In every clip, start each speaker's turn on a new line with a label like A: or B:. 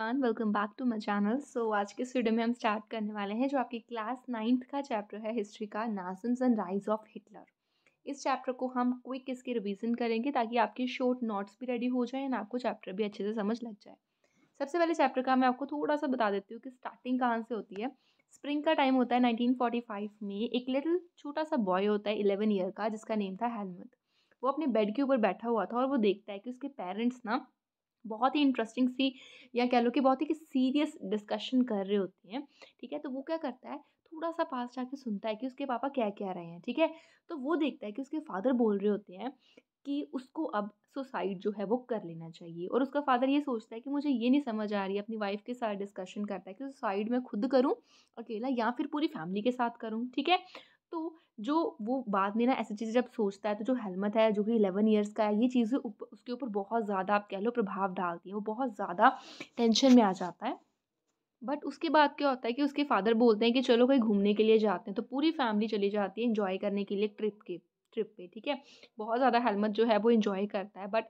A: everyone welcome back to my channel so आज के video में हम स्टार्ट करने वाले हैं जो आपकी क्लास नाइन्थ का चैप्टर है हिस्ट्री का Nazism and rise of Hitler इस चैप्टर को हम क्विक इसके रिवीजन करेंगे ताकि आपके शॉर्ट नोट्स भी रेडी हो जाए एंड आपको चैप्टर भी अच्छे से समझ लग जाए सबसे पहले चैप्टर का मैं आपको थोड़ा सा बता देती हूँ कि स्टार्टिंग कहाँ से होती है स्प्रिंग का टाइम होता है फाइव में एक लिटल छोटा सा बॉय होता है इलेवन ईयर का जिसका नेम था हेलमट वो अपने बेड के ऊपर बैठा हुआ था और वो देखता है कि उसके पेरेंट्स ना बहुत ही इंटरेस्टिंग सी या कह लो कि बहुत ही सीरियस डिस्कशन कर रहे होते हैं ठीक है तो वो क्या करता है थोड़ा सा पास जाके सुनता है कि उसके पापा क्या कह रहे हैं ठीक है तो वो देखता है कि उसके फादर बोल रहे होते हैं कि उसको अब सुसाइड जो है वो कर लेना चाहिए और उसका फादर ये सोचता है कि मुझे ये नहीं समझ आ रही अपनी वाइफ के साथ डिस्कशन करता है कि सुसाइड मैं खुद करूँ अकेला या फिर पूरी फैमिली के साथ करूँ ठीक है तो जो वो बाद में ना ऐसी चीज़ें जब सोचता है तो जो हेलमत है जो कि इलेवन ईयर्स का है ये चीज़ें उसके ऊपर बहुत ज़्यादा आप कह लो प्रभाव डालती है वो बहुत ज़्यादा टेंशन में आ जाता है बट उसके बाद क्या होता है कि उसके फादर बोलते हैं कि चलो कहीं घूमने के लिए जाते हैं तो पूरी फैमिली चली जाती है इन्जॉय करने के लिए ट्रिप के ट्रिप पे ठीक है बहुत ज़्यादा हेलमेट जो है वो इन्जॉय करता है बट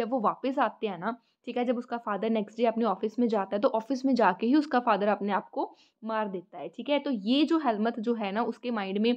A: जब वो वापस आते हैं ना ठीक है जब उसका फादर नेक्स्ट डे अपने ऑफिस में जाता है तो ऑफिस में जाके ही उसका फादर अपने आप को मार देता है ठीक है तो ये जो हेलमत जो है ना उसके माइंड में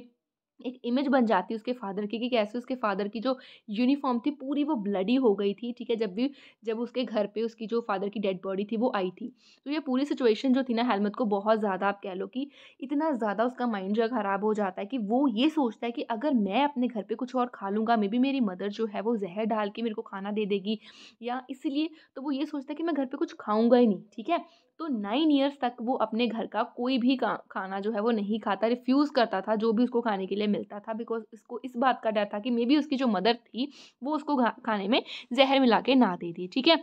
A: एक इमेज बन जाती है उसके फादर की कि कैसे उसके फादर की जो यूनिफॉर्म थी पूरी वो ब्लडी हो गई थी ठीक है जब भी जब उसके घर पे उसकी जो फादर की डेड बॉडी थी वो आई थी तो ये पूरी सिचुएशन जो थी ना हेलमेट को बहुत ज़्यादा आप कह लो कि इतना ज़्यादा उसका माइंड जो ख़राब हो जाता है कि वो ये सोचता है कि अगर मैं अपने घर पर कुछ और खा लूँगा मे बी मेरी मदर जो है वो जहर डाल के मेरे को खाना दे देगी या इसीलिए तो वो ये सोचता है कि मैं घर पर कुछ खाऊँगा ही नहीं ठीक है तो नाइन ईयर्स तक वो अपने घर का कोई भी खाना जो है वो नहीं खाता रिफ्यूज़ करता था जो भी उसको खाने के लिए पहले मिलता था बिकॉज उसको इस बात का डर था कि मे बी उसकी जो मदर थी वो उसको खाने में जहर मिला के ना दे दी ठीक है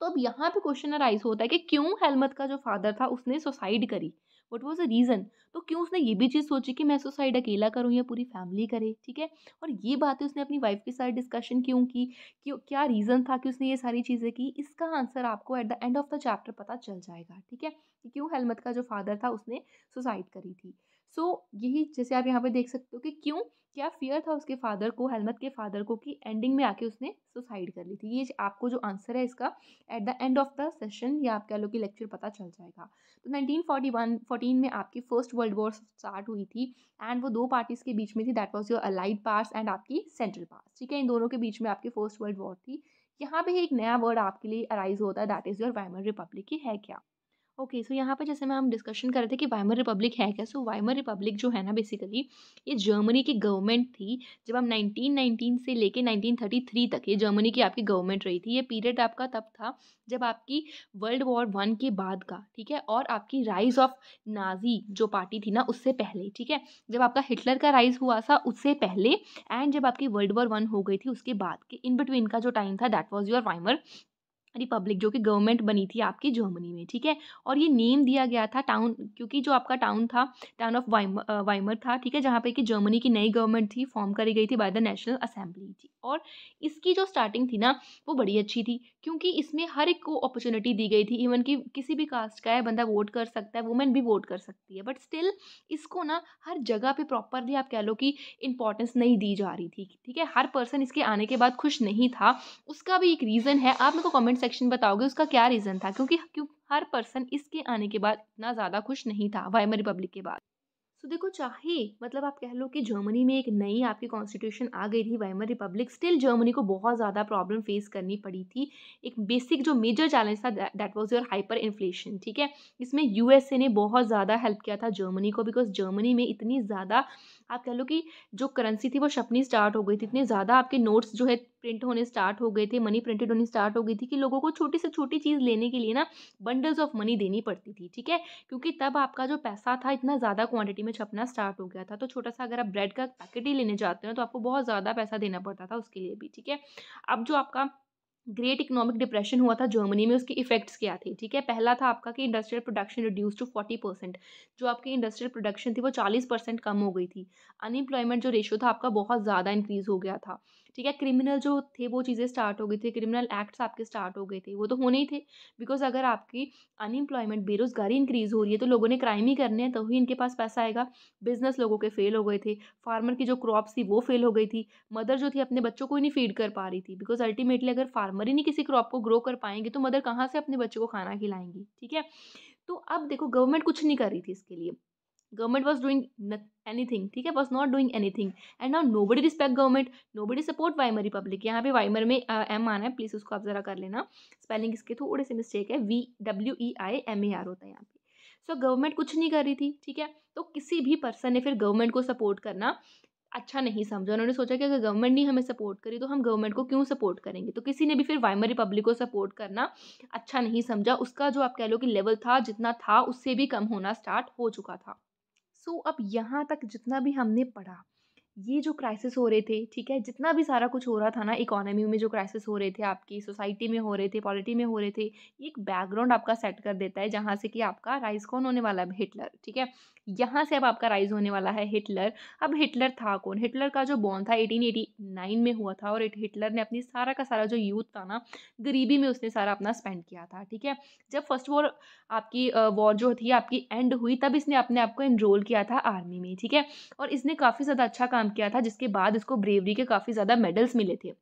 A: तो अब यहाँ पे क्वेश्चन अराइज होता है कि क्यों हेलमत का जो फादर था उसने सुसाइड करी वट वॉज अ रीज़न तो क्यों उसने ये भी चीज़ सोची कि मैं सुसाइड अकेला करूँ या पूरी फैमिली करे ठीक है और ये बातें उसने अपनी वाइफ के साथ डिस्कशन क्यों की क्यों क्या रीज़न था कि उसने ये सारी चीज़ें की इसका आंसर आपको at the end of the chapter पता चल जाएगा ठीक है कि क्यों हेलमत का जो फादर था उसने सुसाइड करी थी सो so, यही जैसे आप यहाँ पे देख सकते हो कि क्यों क्या फियर था उसके फादर को हेलमत के फादर को कि एंडिंग में आके उसने सुसाइड कर ली थी ये आपको जो आंसर है इसका at the end of the session या आप कह लो कि लेक्चर पता चल जाएगा तो 1941 14 में आपकी फर्स्ट वर्ल्ड वॉर स्टार्ट हुई थी एंड वो दो पार्टीज़ के बीच में थी that was your Allied part and आपकी सेंट्रल पार्ट ठीक है इन दोनों के बीच में आपकी फर्स्ट वर्ल्ड वॉर थी यहाँ पे एक नया वर्ड आपके लिए अराइज होता है that is your Weimar republic है क्या ओके सो यहाँ पर जैसे मैं हम डिस्कशन कर रहे थे कि वाइमर रिपब्लिक है क्या सो वाइमर रिपब्लिक जो है ना बेसिकली ये जर्मनी की गवर्नमेंट थी जब हम 1919 से लेके 1933 तक ये जर्मनी की आपकी गवर्नमेंट रही थी ये पीरियड आपका तब था जब आपकी वर्ल्ड वॉर वन के बाद का ठीक है और आपकी राइज ऑफ नाजी जो पार्टी थी ना उससे पहले ठीक है जब आपका हिटलर का राइज हुआ था उससे पहले एंड जब आपकी वर्ल्ड वॉर वन हो गई थी उसके बाद के इन बिटवीन का जो टाइम था that was your Weimar republic जो कि गवर्नमेंट बनी थी आपकी जर्मनी में ठीक है और ये नेम दिया गया था टाउन क्योंकि जो आपका टाउन था टाउन ऑफ वाइमर वाइमर था ठीक है जहाँ पे कि जर्मनी की नई गवर्नमेंट थी फॉर्म करी गई थी बाय द नेशनल असेंबली थी और इसकी जो स्टार्टिंग थी ना वो बड़ी अच्छी थी क्योंकि इसमें हर एक को अपॉर्चुनिटी दी गई थी इवन कि किसी भी कास्ट का है बंदा वोट कर सकता है वुमेन भी वोट कर सकती है बट स्टिल इसको ना हर जगह पर प्रॉपरली आप कह लो कि इंपॉर्टेंस नहीं दी जा रही थी ठीक है हर पर्सन इसके आने के बाद खुश नहीं था उसका भी एक रीज़न है आप मेरे को कमेंट सेक्शन बताओगे उसका क्या रीज़न था क्योंकि क्यों हर पर्सन इसके आने के बाद इतना ज़्यादा खुश नहीं था वाइमर रिपब्लिक के बाद सो देखो चाहे मतलब आप कह लो कि जर्मनी में एक नई आपकी कॉन्स्टिट्यूशन आ गई थी वाइमर रिपब्लिक स्टिल जर्मनी को बहुत ज़्यादा प्रॉब्लम फेस करनी पड़ी थी एक बेसिक जो मेजर चैलेंज था that was your hyper inflation ठीक है इसमें यूएसए ने बहुत ज़्यादा हेल्प किया था जर्मनी को बिकॉज जर्मनी में इतनी ज़्यादा आप कह लो कि जो करेंसी थी वो छपनी स्टार्ट हो गई थी इतने ज़्यादा आपके नोट्स जो है प्रिंट होने स्टार्ट हो गए थे मनी प्रिंटेड होनी स्टार्ट हो गई थी कि लोगों को छोटी से छोटी चीज़ लेने के लिए ना बंडल्स ऑफ मनी देनी पड़ती थी ठीक है क्योंकि तब आपका जो पैसा था इतना ज़्यादा क्वांटिटी में छपना स्टार्ट हो गया था तो छोटा सा अगर आप ब्रेड का पैकेट ही लेने जाते हो तो आपको बहुत ज़्यादा पैसा देना पड़ता था उसके लिए भी ठीक है अब जो आपका ग्रेट इकोनॉमिक डिप्रेशन हुआ था जर्मनी में उसके इफेक्ट्स क्या थे ठीक है पहला था आपका कि industrial production reduce to forty percent जो आपकी इंडस्ट्रियल प्रोडक्शन थी वो चालीस परसेंट कम हो गई थी अनएम्प्लॉयमेंट जो रेशो था आपका बहुत ज़्यादा इंक्रीज़ हो गया था ठीक है क्रिमिनल जो थे वो चीज़ें स्टार्ट हो गई थी क्रिमिनल एक्ट्स आपके स्टार्ट हो गए थे वो तो होने ही थे बिकॉज अगर आपकी अनएम्प्लॉयमेंट बेरोजगारी इंक्रीज़ हो रही है तो लोगों ने क्राइम ही करने हैं तो ही इनके पास पैसा आएगा बिजनेस लोगों के फेल हो गए थे फार्मर की जो क्रॉप्स थी वो फेल हो गई थी मदर जो थी अपने बच्चों को ही नहीं फीड कर पा रही थी बिकॉज अल्टीमेटली अगर फार्मर ही नहीं किसी क्रॉप को ग्रो कर पाएंगे तो मदर कहाँ से अपने बच्चों को खाना खिलाएंगी ठीक है तो अब देखो गवर्नमेंट कुछ नहीं कर रही थी इसके लिए गवर्नमेंट वॉज डूइंग थिंग ठीक है was not doing thing and now nobody respect government nobody support Weimar republic यहाँ पे वाइमर में एम uh, आना है प्लीज़ उसको आप जरा कर लेना स्पेलिंग इसके थोड़े से मिस्टेक है V W E I M A R होता है यहाँ पे सो गवर्नमेंट कुछ नहीं कर रही थी ठीक है तो किसी भी पर्सन ने फिर गवर्नमेंट को सपोर्ट करना अच्छा नहीं समझा उन्होंने सोचा कि अगर गवर्नमेंट नहीं हमें सपोर्ट करी तो हम गवर्नमेंट को क्यों सपोर्ट करेंगे तो किसी ने भी फिर वाइमर रिपब्लिक को सपोर्ट करना अच्छा नहीं समझा उसका जो आप कह लो कि लेवल था जितना था उससे भी कम होना स्टार्ट हो चुका था सो अब यहाँ तक जितना भी हमने पढ़ा ये जो क्राइसिस हो रहे थे ठीक है जितना भी सारा कुछ हो रहा था ना इकोनॉमी में जो क्राइसिस हो रहे थे आपकी सोसाइटी में हो रहे थे पॉलिटी में हो रहे थे ये एक बैकग्राउंड आपका सेट कर देता है जहाँ से कि आपका राइज कौन होने वाला है हिटलर ठीक है यहाँ से अब आपका राइज होने वाला है हिटलर अब हिटलर था कौन हिटलर का जो बॉन था एटीन में हुआ था और हिटलर ने अपनी सारा का सारा जो यूथ था ना गरीबी में उसने सारा अपना स्पेंड किया था ठीक है जब फर्स्ट वॉर आपकी वॉर जो थी आपकी एंड हुई तब इसने अपने आप को एनरोल किया था आर्मी में ठीक है और इसने काफ़ी ज़्यादा अच्छा काम काम किया था जिसके बाद इसको ब्रेवरी के काफ़ी ज़्यादा मेडल्स मिले थे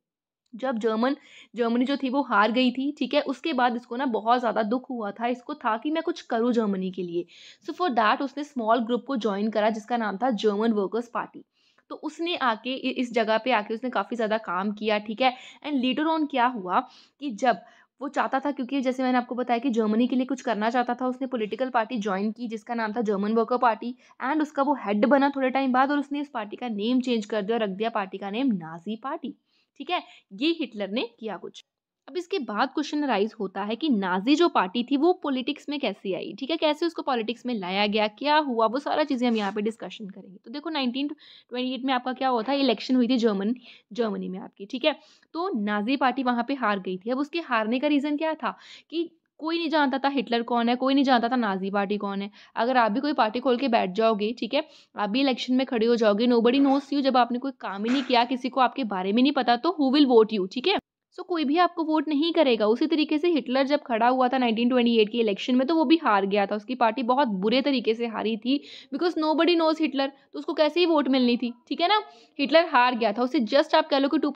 A: जब जर्मन जर्मनी जो थी वो हार गई थी ठीक है उसके बाद इसको ना बहुत ज़्यादा दुख हुआ था इसको था कि मैं कुछ करूँ जर्मनी के लिए सो फॉर दैट उसने स्मॉल ग्रुप को ज्वाइन करा जिसका नाम था जर्मन वर्कर्स पार्टी तो उसने आके इस जगह पे आके उसने काफ़ी ज़्यादा काम किया ठीक है एंड लीडर ऑन क्या हुआ कि जब वो चाहता था क्योंकि जैसे मैंने आपको बताया कि जर्मनी के लिए कुछ करना चाहता था उसने पॉलिटिकल पार्टी ज्वाइन की जिसका नाम था जर्मन वर्कर पार्टी एंड उसका वो हेड बना थोड़े टाइम बाद और उसने इस पार्टी का नेम चेंज कर दिया और रख दिया पार्टी का नेम नाजी पार्टी ठीक है ये हिटलर ने किया कुछ अब इसके बाद क्वेश्चन राइज होता है कि नाजी जो पार्टी थी वो पॉलिटिक्स में कैसे आई ठीक है कैसे उसको पॉलिटिक्स में लाया गया क्या हुआ वो सारा चीज़ें हम यहाँ पे डिस्कशन करेंगे तो देखो 1928 में आपका क्या हुआ था इलेक्शन हुई थी जर्मन जर्मनी में आपकी ठीक है तो नाजी पार्टी वहाँ पर हार गई थी अब उसके हारने का रीज़न क्या था कि कोई नहीं जानता था हिटलर कौन है कोई नहीं जानता था नाजी पार्टी कौन है अगर आप भी कोई पार्टी खोल के बैठ जाओगे ठीक है आप भी इलेक्शन में खड़े हो जाओगे नो बडी नोस यू जब आपने कोई काम ही नहीं किया किसी को आपके बारे में नहीं पता तो हु विल वोट यू ठीक है सो तो कोई भी आपको वोट नहीं करेगा उसी तरीके से हिटलर जब खड़ा हुआ था 1928 के इलेक्शन में तो वो भी हार गया था उसकी पार्टी बहुत बुरे तरीके से हारी थी because nobody knows Hitler तो उसको कैसे ही वोट मिलनी थी ठीक है ना हिटलर हार गया था उसे जस्ट आप कह लो कि टू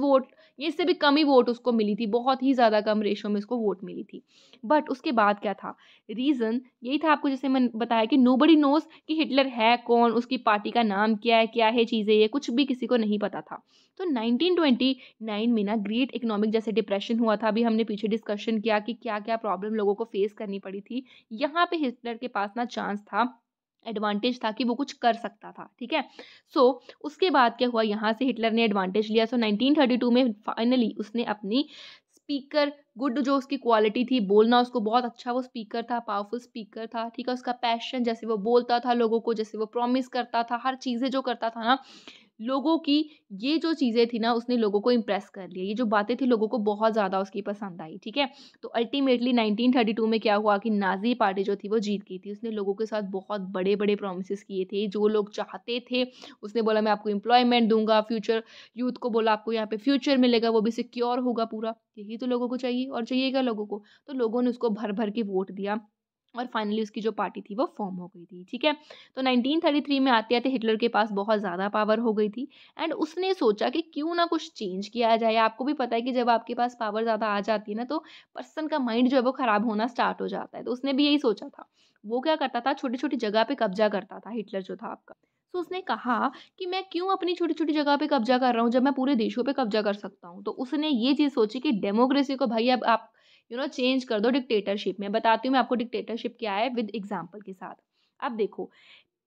A: वोट ये इससे भी कम ही वोट उसको मिली थी बहुत ही ज़्यादा कम रेशो में उसको वोट मिली थी बट उसके बाद क्या था रीज़न यही था आपको जैसे मैंने बताया कि नो बडी नोज़ कि हिटलर है कौन उसकी पार्टी का नाम क्या है क्या है चीज़ें ये कुछ भी किसी को नहीं पता था तो 1929 में ना ग्रेट इकोनॉमिक जैसे डिप्रेशन हुआ था अभी हमने पीछे डिस्कशन किया कि क्या क्या प्रॉब्लम लोगों को फेस करनी पड़ी थी यहाँ पे हिटलर के पास ना चांस था एडवांटेज था कि वो कुछ कर सकता था ठीक है सो so, उसके बाद क्या हुआ यहाँ से हिटलर ने एडवांटेज लिया सो so, 1932 में फाइनली उसने अपनी स्पीकर गुड जो उसकी क्वालिटी थी बोलना उसको बहुत अच्छा वो स्पीकर था पावरफुल स्पीकर था ठीक है उसका पैशन जैसे वो बोलता था लोगों को जैसे वो प्रॉमिस करता था हर चीज़ें जो करता था ना लोगों की ये जो चीज़ें थी ना उसने लोगों को इम्प्रेस कर लिया ये जो बातें थी लोगों को बहुत ज़्यादा उसकी पसंद आई ठीक है तो अल्टीमेटली 1932 में क्या हुआ कि नाजी पार्टी जो थी वो जीत गई थी उसने लोगों के साथ बहुत बड़े बड़े प्रोमिस किए थे जो लोग चाहते थे उसने बोला मैं आपको एम्प्लॉयमेंट दूंगा फ्यूचर यूथ को बोला आपको यहाँ पे फ्यूचर मिलेगा वो भी सिक्योर होगा पूरा यही तो लोगों को चाहिए और चाहिएगा लोगों को तो लोगों ने उसको भर भर के वोट दिया और फाइनली उसकी जो पार्टी थी वो फॉर्म हो गई थी ठीक है तो 1933 में आते आते हिटलर के पास बहुत ज़्यादा पावर हो गई थी एंड उसने सोचा कि क्यों ना कुछ चेंज किया जाए आपको भी पता है कि जब आपके पास पावर ज़्यादा आ जाती है ना तो पर्सन का माइंड जो है वो ख़राब होना स्टार्ट हो जाता है तो उसने भी यही सोचा था वो क्या करता था छोटी छोटी जगह पर कब्जा करता था हिटलर जो था आपका तो उसने कहा कि मैं क्यों अपनी छोटी छोटी जगह पे कब्जा कर रहा हूँ जब मैं पूरे देशों पे कब्जा कर सकता हूँ तो उसने ये चीज़ सोची कि डेमोक्रेसी को भाई अब आप यू नो चेंज कर दो डिक्टेटरशिप में बताती हूँ मैं आपको डिक्टेटरशिप क्या है विद एग्जाम्पल के साथ अब देखो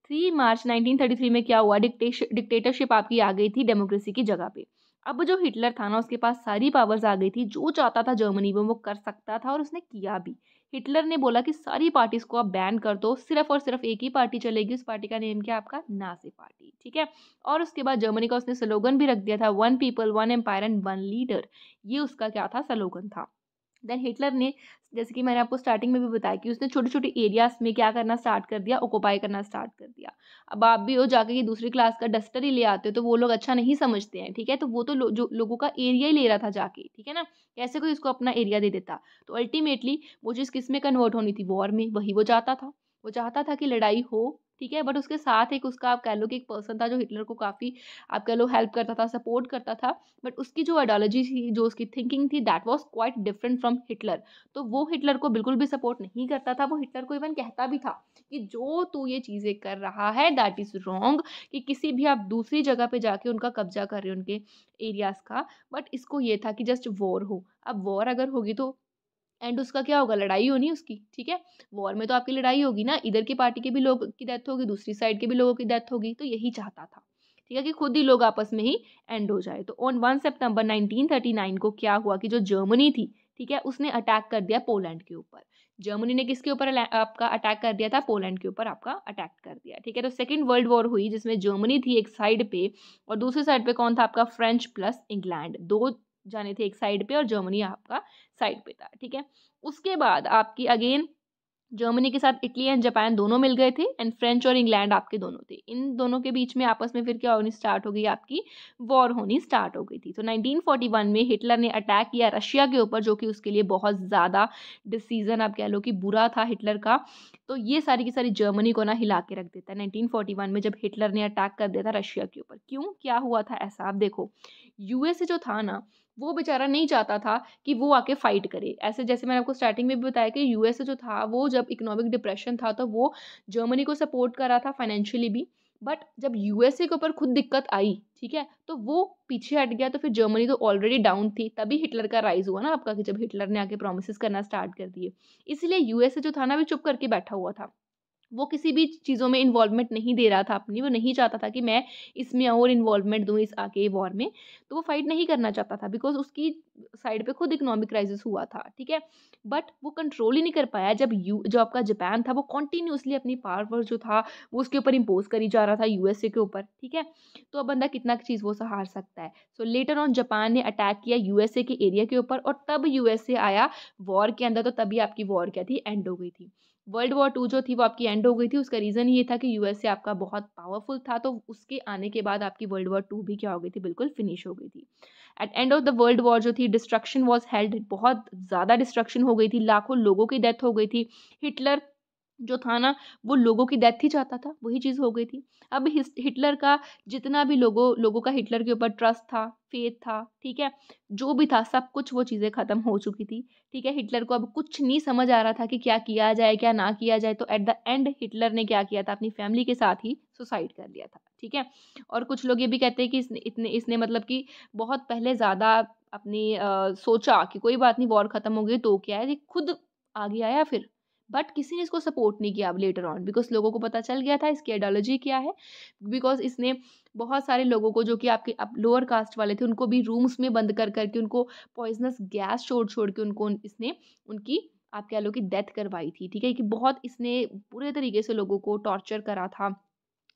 A: थ्री मार्च 1933 में क्या हुआ डिक्टेटरशिप आपकी आ गई थी डेमोक्रेसी की जगह पे अब जो हिटलर था ना उसके पास सारी पावर्स आ गई थी जो चाहता था जर्मनी में वो कर सकता था और उसने किया भी हिटलर ने बोला कि सारी पार्टीज़ को आप बैन कर दो सिर्फ और सिर्फ एक ही पार्टी चलेगी उस पार्टी का नेम क्या आपका नासी पार्टी ठीक है और उसके बाद जर्मनी का उसने स्लोगन भी रख दिया था one people one empire and one leader ये उसका क्या था स्लोगन था देन हिटलर ने जैसे कि मैंने आपको स्टार्टिंग में भी बताया कि उसने छोटे छोटे एरियाज में क्या करना स्टार्ट कर दिया ओकोपाई करना स्टार्ट कर दिया अब आप भी हो जाकर ये दूसरी क्लास का डस्टर ही ले आते हो तो वो लोग अच्छा नहीं समझते हैं ठीक है तो वो तो लो, जो लोगों का एरिया ही ले रहा था जाके ठीक है ना कैसे कोई उसको अपना एरिया दे देता तो अल्टीमेटली वो चीज़ किस में कन्वर्ट होनी थी वॉर में वही वो चाहता था वो चाहता था कि लड़ाई हो ठीक है बट उसके साथ एक उसका आप कह लो कि एक पर्सन था जो हिटलर को काफ़ी आप कह लो हेल्प करता था सपोर्ट करता था बट उसकी जो आइडियोलॉजी थी जो उसकी थिंकिंग थी that was quite different from Hitler तो वो हिटलर को बिल्कुल भी सपोर्ट नहीं करता था वो हिटलर को इवन कहता भी था कि जो तू ये चीज़ें कर रहा है दैट इज़ रॉन्ग कि किसी भी आप दूसरी जगह पे जाके उनका कब्जा कर रहे हो उनके एरियाज़ का बट इसको ये था कि जस्ट वॉर हो अब वॉर अगर होगी तो एंड उसका क्या होगा लड़ाई होनी उसकी ठीक है वॉर में तो आपकी लड़ाई होगी ना इधर की पार्टी के भी लोग की डेथ होगी दूसरी साइड के भी लोगों की डेथ होगी तो यही चाहता था ठीक है कि खुद ही लोग आपस में ही एंड हो जाए तो ऑन वन सेप्टेम्बर नाइनटीन को क्या हुआ कि जो जर्मनी थी ठीक है उसने अटैक कर दिया पोलैंड के ऊपर जर्मनी ने किसके ऊपर आपका अटैक कर दिया था पोलैंड के ऊपर आपका अटैक कर दिया ठीक है तो सेकेंड वर्ल्ड वॉर हुई जिसमें जर्मनी थी एक साइड पे और दूसरी साइड पे कौन था आपका फ्रेंच प्लस इंग्लैंड दो जाने थे एक साइड पे और जर्मनी आपका साइड पे था ठीक है उसके बाद आपकी अगेन जर्मनी के साथ इटली एंड जापान दोनों मिल गए थे एंड फ्रेंच और इंग्लैंड आपके दोनों थे इन दोनों के बीच में आपस में फिर क्या होनी स्टार्ट हो गई आपकी वॉर होनी स्टार्ट हो गई थी तो 1941 में हिटलर ने अटैक किया रशिया के ऊपर जो कि उसके लिए बहुत ज़्यादा डिसीजन आप कह लो कि बुरा था हिटलर का तो ये सारी की सारी जर्मनी को ना हिला के रख देता है नाइनटीन में जब हिटलर ने अटैक कर दिया था रशिया के ऊपर क्यों क्या हुआ था ऐसा आप देखो यूएसए जो था ना वो बेचारा नहीं चाहता था कि वो आके फाइट करे ऐसे जैसे मैंने आपको स्टार्टिंग में भी बताया कि यूएस जो था वो जब इकोनॉमिक डिप्रेशन था तो वो जर्मनी को सपोर्ट कर रहा था फाइनेंशियली भी बट जब यूएसए के ऊपर खुद दिक्कत आई ठीक है तो वो पीछे हट गया तो फिर जर्मनी तो ऑलरेडी डाउन थी तभी हिटलर का राइज हुआ ना आपका कि जब हिटलर ने आके प्रोमिस करना स्टार्ट कर दिए इसलिए यूएसए जो था ना भी चुप करके बैठा हुआ था वो किसी भी चीज़ों में इन्वॉल्वमेंट नहीं दे रहा था अपनी वो नहीं चाहता था कि मैं इसमें और इन्वॉल्वमेंट दूँ इस आगे वॉर में तो वो फाइट नहीं करना चाहता था बिकॉज उसकी साइड पे खुद इकोनॉमिक क्राइसिस हुआ था ठीक है बट वो कंट्रोल ही नहीं कर पाया जब यू जो आपका जापान था वो कॉन्टीन्यूसली अपनी पावर जो था वो उसके ऊपर इम्पोज करी जा रहा था यूएसए के ऊपर ठीक है तो अब बंदा कितना चीज़ वो सहार सकता है सो लेटर ऑन जापान ने अटैक किया यूएसए के एरिया के ऊपर और तब यूएसए आया वॉर के अंदर तो तभी आपकी वॉर क्या थी एंड हो गई थी वर्ल्ड वॉर टू जो थी वो आपकी एंड हो गई थी उसका रीज़न ये था कि यूएसए आपका बहुत पावरफुल था तो उसके आने के बाद आपकी वर्ल्ड वॉर टू भी क्या हो गई थी बिल्कुल फिनिश हो गई थी at end of the world war जो थी डिस्ट्रक्शन वॉज हेल्ड बहुत ज़्यादा डिस्ट्रक्शन हो गई थी लाखों लोगों की डेथ हो गई थी हिटलर जो था ना वो लोगों की डेथ ही चाहता था वही चीज़ हो गई थी अब हिटलर का जितना भी लोगों लोगों का हिटलर के ऊपर ट्रस्ट था फेथ था ठीक है जो भी था सब कुछ वो चीज़ें ख़त्म हो चुकी थी ठीक है हिटलर को अब कुछ नहीं समझ आ रहा था कि क्या किया जाए क्या ना किया जाए तो एट द एंड हिटलर ने क्या किया था अपनी फैमिली के साथ ही सुसाइड कर लिया था ठीक है और कुछ लोग ये भी कहते हैं कि इसने इतने इसने मतलब कि बहुत पहले ज़्यादा अपनी आ, सोचा कि कोई बात नहीं वॉर ख़त्म हो गई तो क्या है ये खुद आगे आया फिर बट किसी ने इसको सपोर्ट नहीं किया अब लेटर ऑन बिकॉज लोगों को पता चल गया था इसकी आइडियोलॉजी क्या है बिकॉज इसने बहुत सारे लोगों को जो कि आपके आप लोअर कास्ट वाले थे उनको भी रूम्स में बंद कर करके उनको पॉइजनस गैस छोड़ छोड़ के उनको इसने उनकी आप कह लो कि डेथ करवाई थी ठीक है कि बहुत इसने पूरे तरीके से लोगों को टॉर्चर करा था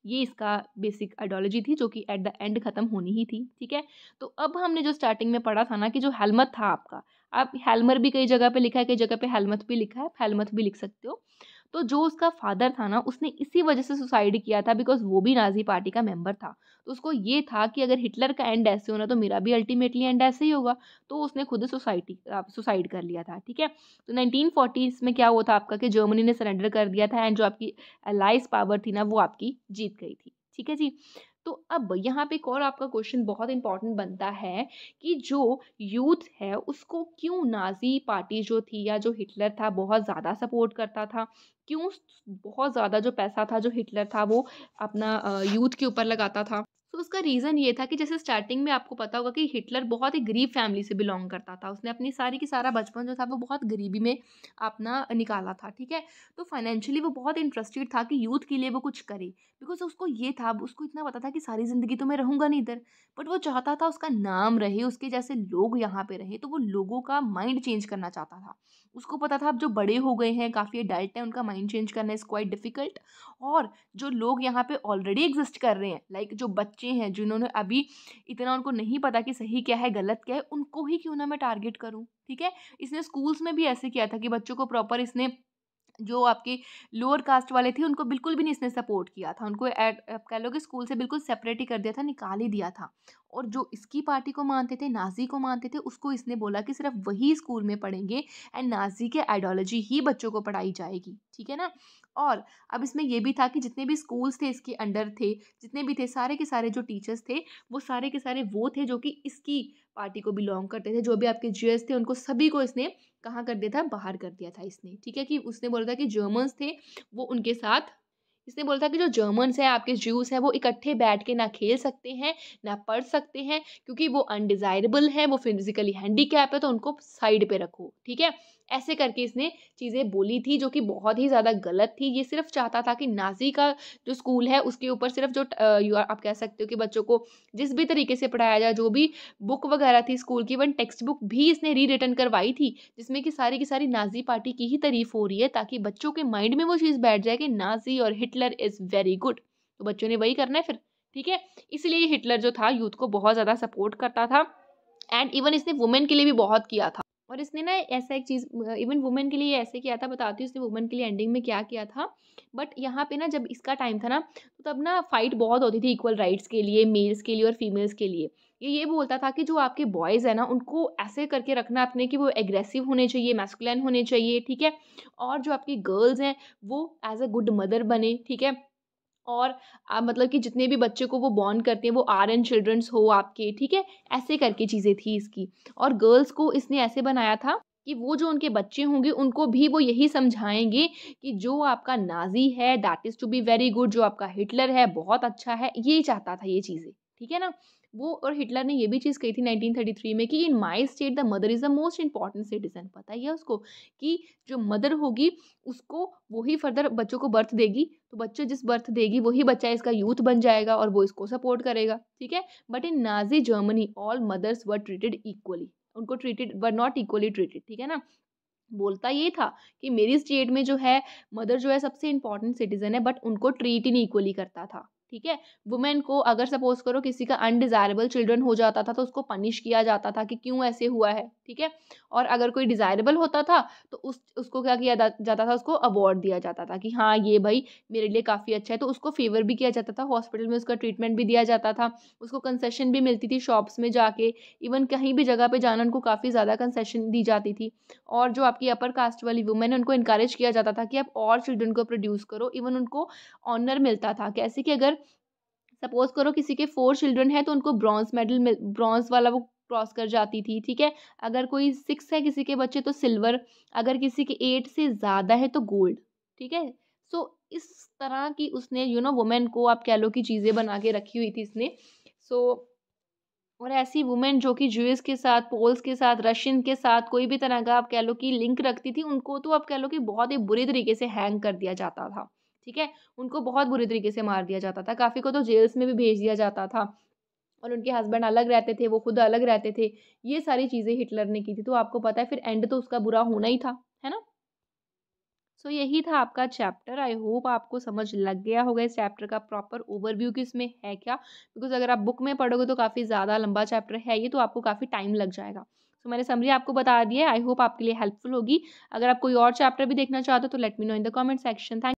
A: ये इसका बेसिक आइडियोलॉजी थी जो कि एट द एंड ख़त्म होनी ही थी ठीक है तो अब हमने जो स्टार्टिंग में पढ़ा था ना कि जो हेलमत था आपका आप हेलमर भी कई जगह पे लिखा है कई जगह पे हेलमथ भी लिखा है हेलमथ भी लिख सकते हो तो जो उसका फादर था ना उसने इसी वजह से सुसाइड किया था बिकॉज वो भी नाजी पार्टी का मेंबर था तो उसको ये था कि अगर हिटलर का एंड ऐसे होना तो मेरा भी अल्टीमेटली एंड ऐसे ही होगा तो उसने खुद सोसाइटी सुसाइड कर लिया था ठीक है तो नाइनटीन फोर्टीज़ में क्या हुआ था आपका कि जर्मनी ने सरेंडर कर दिया था एंड जो आपकी अलाइस पावर थी ना वो आपकी जीत गई थी ठीक है जी तो अब यहाँ पे एक और आपका क्वेश्चन बहुत इंपॉर्टेंट बनता है कि जो यूथ है उसको क्यों नाजी पार्टी जो थी या जो हिटलर था बहुत ज़्यादा सपोर्ट करता था क्यों बहुत ज़्यादा जो पैसा था जो हिटलर था वो अपना यूथ के ऊपर लगाता था तो उसका रीज़न ये था कि जैसे स्टार्टिंग में आपको पता होगा कि हिटलर बहुत ही गरीब फैमिली से बिलोंग करता था उसने अपनी सारी की सारा बचपन जो था वो बहुत गरीबी में अपना निकाला था ठीक है तो फाइनेंशियली वो बहुत इंटरेस्टेड था कि यूथ के लिए वो कुछ करे बिकॉज उसको ये था उसको इतना पता था कि सारी ज़िंदगी तो मैं रहूँगा नहीं इधर बट वो चाहता था उसका नाम रहे उसके जैसे लोग यहाँ पर रहे तो वो लोगों का माइंड चेंज करना चाहता था उसको पता था अब जो बड़े हो गए हैं काफ़ी अडल्ट हैं उनका माइंड चेंज करना इज़ क्वाइट डिफ़िकल्ट और जो लोग यहाँ पे ऑलरेडी एग्जिस्ट कर रहे हैं लाइक जो बच्चे हैं जिन्होंने अभी इतना उनको नहीं पता कि सही क्या है गलत क्या है उनको ही क्यों ना मैं टारगेट करूँ ठीक है इसने स्कूल्स में भी ऐसे किया था कि बच्चों को प्रॉपर इसने जो आपके लोअर कास्ट वाले थे उनको बिल्कुल भी नहीं इसने सपोर्ट किया था उनको एड कह लो कि स्कूल से बिल्कुल सेपरेट ही कर दिया था निकाल ही दिया था और जो इसकी पार्टी को मानते थे नाजी को मानते थे उसको इसने बोला कि सिर्फ वही स्कूल में पढ़ेंगे एंड नाजी के आइडियोलॉजी ही बच्चों को पढ़ाई जाएगी ठीक है ना और अब इसमें यह भी था कि जितने भी स्कूल्स थे इसके अंडर थे जितने भी थे सारे के सारे जो टीचर्स थे वो सारे के सारे वो थे जो कि इसकी पार्टी को बिलोंग करते थे जो भी आपके जीएस थे उनको सभी को इसने कहाँ कर दिया था बाहर कर दिया था इसने ठीक है कि उसने बोला था कि जर्मन्स थे वो उनके साथ इसने बोला था कि जो जर्मन्स हैं आपके ज्यूस हैं वो इकट्ठे बैठ के ना खेल सकते हैं ना पढ़ सकते हैं क्योंकि वो अनडिज़ायरेबल हैं वो फिजिकली हैंडीकैप है तो उनको साइड पे रखो ठीक है ऐसे करके इसने चीज़ें बोली थी जो कि बहुत ही ज़्यादा गलत थी ये सिर्फ चाहता था कि नाजी का जो स्कूल है उसके ऊपर सिर्फ जो आप कह सकते हो कि बच्चों को जिस भी तरीके से पढ़ाया जाए जो भी बुक वगैरह थी स्कूल की वन टेक्स्ट बुक भी इसने री रिटर्न करवाई थी जिसमें कि सारी की सारी नाजी पार्टी की ही तारीफ हो रही है ताकि बच्चों के माइंड में वो चीज़ बैठ जाए कि नाजी और हिटलर इज़ वेरी गुड तो बच्चों ने वही करना है फिर ठीक है इसलिए हिटलर जो था यूथ को बहुत ज़्यादा सपोर्ट करता था एंड इवन इसने वुमेन के लिए भी बहुत किया था और इसने ना ऐसा एक चीज़ इवन वुमेन के लिए ऐसे किया था बताती हूँ इसने वुमेन के लिए एंडिंग में क्या किया था बट यहाँ पे ना जब इसका टाइम था ना तो तब ना फाइट बहुत होती थी इक्वल राइट्स के लिए मेल्स के लिए और फीमेल्स के लिए ये ये बोलता था कि जो आपके बॉयज़ है ना उनको ऐसे करके रखना अपने कि वो एग्रेसिव होने चाहिए मैस्कुलन होने चाहिए ठीक है और जो आपकी गर्ल्स हैं वो एज अ गुड मदर बने ठीक है और आ, मतलब कि जितने भी बच्चे को वो बॉन्ड करते हैं वो आर एन चिल्ड्रंस हो आपके ठीक है ऐसे करके चीज़ें थी इसकी और गर्ल्स को इसने ऐसे बनाया था कि वो जो उनके बच्चे होंगे उनको भी वो यही समझाएंगे कि जो आपका नाजी है that is to be very good जो आपका हिटलर है बहुत अच्छा है ये चाहता था ये चीज़ें ठीक है ना वो और हिटलर ने ये भी चीज़ कही थी 1933 में कि in my state the mother is the most important citizen पता ही है उसको कि जो मदर होगी उसको वही फर्दर बच्चों को बर्थ देगी तो बच्चों जिस बर्थ देगी वही बच्चा इसका यूथ बन जाएगा और वो इसको सपोर्ट करेगा ठीक है but in Nazi Germany all mothers were treated equally उनको treated were not equally treated ठीक है ना बोलता ये था कि मेरी स्टेट में जो है मदर जो है सबसे इंपॉर्टेंट सिटीज़न है बट उनको ट्रीट ही नहीं इक्वली करता था ठीक है वुमेन को अगर सपोज करो किसी का अनडिजायरेबल चिल्ड्रन हो जाता था तो उसको पनिश किया जाता था कि क्यों ऐसे हुआ है ठीक है और अगर कोई डिजायरेबल होता था तो उस उसको क्या किया जाता था उसको अवार्ड दिया जाता था कि हाँ ये भाई मेरे लिए काफ़ी अच्छा है तो उसको फेवर भी किया जाता था हॉस्पिटल में उसका ट्रीटमेंट भी दिया जाता था उसको कंसेशन भी मिलती थी शॉप्स में जाके इवन कहीं भी जगह पर जाना उनको काफ़ी ज़्यादा कंसेशन दी जाती थी और जो आपकी अपर कास्ट वाली वुमेन है उनको इंकरेज किया जाता था कि आप और चिल्ड्रन को प्रोड्यूस करो इवन उनको ऑनर मिलता था कैसे कि अगर सपोज करो किसी के फोर चिल्ड्रन है तो उनको ब्रॉन्ज मेडल मिल ब्रॉन्ज वाला वो क्रॉस कर जाती थी ठीक है अगर कोई सिक्स है किसी के बच्चे तो सिल्वर अगर किसी के एट से ज़्यादा है तो गोल्ड ठीक है सो so, इस तरह की उसने यू नो वुमेन को आप कह लो कि चीज़ें बना के रखी हुई थी इसने सो so, और ऐसी वुमेन जो कि जूस के साथ पोल्स के साथ रशियन के साथ कोई भी तरह का आप कह लो कि लिंक रखती थी उनको तो आप कह लो कि बहुत ही बुरी तरीके से हैंग कर दिया जाता था ठीक है उनको बहुत बुरी तरीके से मार दिया जाता था काफ़ी को तो जेल्स में भी भेज दिया जाता था और उनके हस्बैंड अलग रहते थे वो खुद अलग रहते थे ये सारी चीज़ें हिटलर ने की थी तो आपको पता है फिर एंड तो उसका बुरा होना ही था है ना सो so, यही था आपका चैप्टर आई होप आपको समझ लग गया होगा इस चैप्टर का प्रॉपर ओवरव्यू कि इसमें है क्या बिकॉज अगर आप बुक में पढ़ोगे तो काफ़ी ज़्यादा लंबा चैप्टर है ये तो आपको काफ़ी टाइम लग जाएगा तो मैंने समरी आपको बता दिया आई होप आपके लिए हेल्पफुल होगी अगर आप कोई और चैप्टर भी देखना चाहते हो तो let me know in the comment section thank